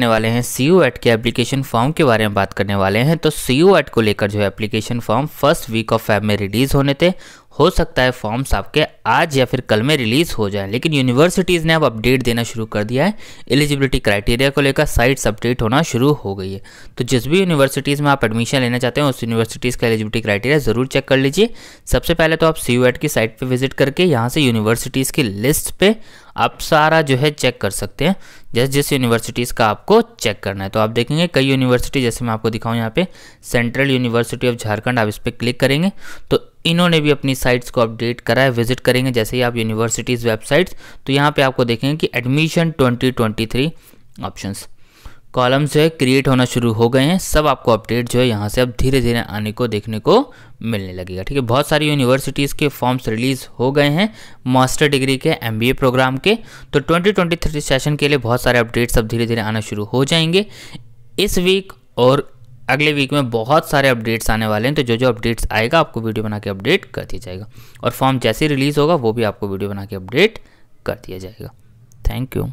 करने वाले हैं सी यू एट के एप्लीकेशन फॉर्म के बारे में बात करने वाले हैं तो सी यू एट को लेकर जो है application form first week of Feb में रिलीज होने थे हो सकता है फॉर्म्स आपके आज या फिर कल में रिलीज़ हो जाए लेकिन यूनिवर्सिटीज़ ने अब अपडेट देना शुरू कर दिया है एलिजिबिलिटी क्राइटेरिया को लेकर साइट्स अपडेट होना शुरू हो गई है तो जिस भी यूनिवर्सिटीज़ में आप एडमिशन लेना चाहते हैं उस यूनिवर्सिटीज़ का एलिजिबिलिटी क्राइटेरिया ज़रूर चेक कर लीजिए सबसे पहले तो आप सी की साइट पर विजिट करके यहाँ से यूनिवर्सिटीज़ की लिस्ट पर आप सारा जो है चेक कर सकते हैं जिस जिस यूनिवर्सिटीज़ का आपको चेक करना है तो आप देखेंगे कई यूनिवर्सिटी जैसे मैं आपको दिखाऊँ यहाँ पे सेंट्रल यूनिवर्सिटी ऑफ झारखंड आप इस पर क्लिक करेंगे तो इन्होंने भी अपनी साइट्स को अपडेट करा है विजिट करेंगे जैसे ही आप यूनिवर्सिटीज़ वेबसाइट्स तो यहाँ पे आपको देखेंगे कि एडमिशन 2023 ऑप्शंस कॉलम्स जो है क्रिएट होना शुरू हो गए हैं सब आपको अपडेट जो है यहाँ से अब धीरे धीरे आने को देखने को मिलने लगेगा ठीक है बहुत सारी यूनिवर्सिटीज़ के फॉर्म्स रिलीज़ हो गए हैं मास्टर डिग्री के एम प्रोग्राम के तो ट्वेंटी सेशन के लिए बहुत सारे अपडेट्स अब धीरे धीरे आना शुरू हो जाएंगे इस वीक और अगले वीक में बहुत सारे अपडेट्स आने वाले हैं तो जो जो अपडेट्स आएगा आपको वीडियो बना के अपडेट कर दिया जाएगा और फॉर्म जैसे रिलीज़ होगा वो भी आपको वीडियो बना के अपडेट कर दिया जाएगा थैंक यू